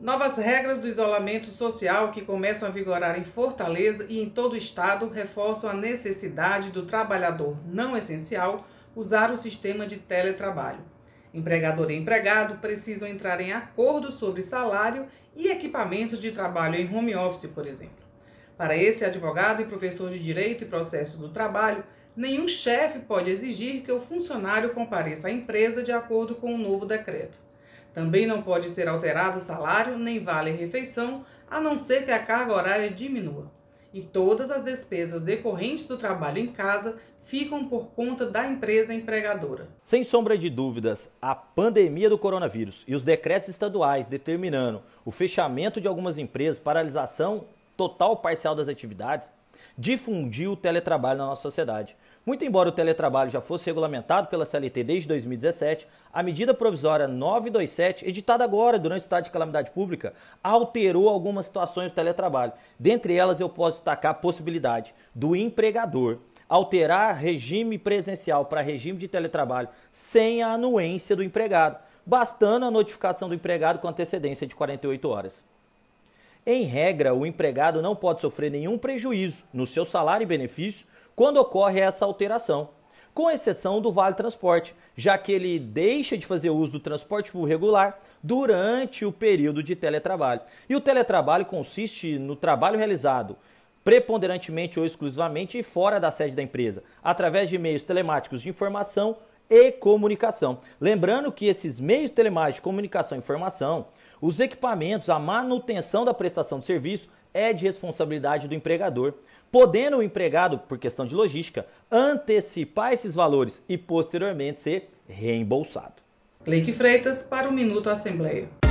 Novas regras do isolamento social que começam a vigorar em Fortaleza e em todo o estado reforçam a necessidade do trabalhador não essencial usar o sistema de teletrabalho. Empregador e empregado precisam entrar em acordo sobre salário e equipamentos de trabalho em home office, por exemplo. Para esse advogado e professor de direito e processo do trabalho, nenhum chefe pode exigir que o funcionário compareça à empresa de acordo com o novo decreto. Também não pode ser alterado o salário nem vale refeição, a não ser que a carga horária diminua. E todas as despesas decorrentes do trabalho em casa ficam por conta da empresa empregadora. Sem sombra de dúvidas, a pandemia do coronavírus e os decretos estaduais determinando o fechamento de algumas empresas, paralisação total ou parcial das atividades, difundiu o teletrabalho na nossa sociedade. Muito embora o teletrabalho já fosse regulamentado pela CLT desde 2017, a medida provisória 927, editada agora durante o estado de calamidade pública, alterou algumas situações do teletrabalho. Dentre elas, eu posso destacar a possibilidade do empregador alterar regime presencial para regime de teletrabalho sem a anuência do empregado, bastando a notificação do empregado com antecedência de 48 horas. Em regra, o empregado não pode sofrer nenhum prejuízo no seu salário e benefício quando ocorre essa alteração, com exceção do vale transporte, já que ele deixa de fazer uso do transporte regular durante o período de teletrabalho. E o teletrabalho consiste no trabalho realizado preponderantemente ou exclusivamente fora da sede da empresa, através de meios telemáticos de informação e comunicação. Lembrando que esses meios telemais de comunicação e informação, os equipamentos, a manutenção da prestação de serviço é de responsabilidade do empregador, podendo o empregado, por questão de logística, antecipar esses valores e posteriormente ser reembolsado. Clique Freitas para o Minuto Assembleia.